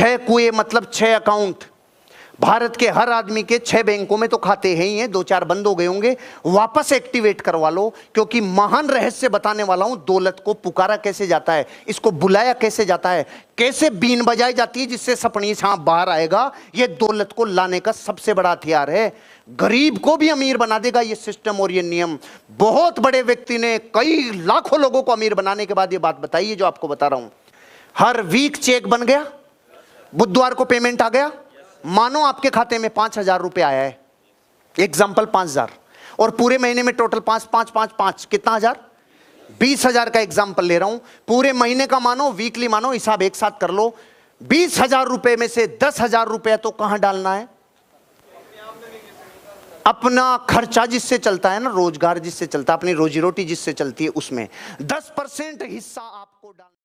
छह कुएं मतलब छह अकाउंट भारत के हर आदमी के छह बैंकों में तो खाते हैं ही हैं दो चार बंद हो गए होंगे वापस एक्टिवेट करवा लो क्योंकि महान रहस्य बताने वाला हूं दौलत को पुकारा कैसे जाता है इसको बुलाया कैसे जाता है कैसे बीन बजाई जाती है जिससे सपनी सांप हाँ बाहर आएगा यह दौलत को लाने का सबसे बड़ा हथियार है गरीब को भी अमीर बना देगा यह सिस्टम और ये नियम बहुत बड़े व्यक्ति ने कई लाखों लोगों को अमीर बनाने के बाद ये बात बताई है जो आपको बता रहा हूं हर वीक चेक बन गया बुधवार को पेमेंट आ गया मानो आपके खाते में पांच हजार रुपये आया है एग्जाम्पल पांच हजार और पूरे महीने में टोटल पांच पांच पांच पांच कितना हजार बीस हजार का एग्जाम्पल ले रहा हूं पूरे महीने का मानो वीकली मानो हिसाब एक साथ कर लो बीस हजार रुपए में से दस हजार रुपया तो कहां डालना है अपना खर्चा जिससे चलता है ना रोजगार जिससे चलता है अपनी रोजी रोटी जिससे चलती है उसमें दस परसेंट हिस्सा आपको डालना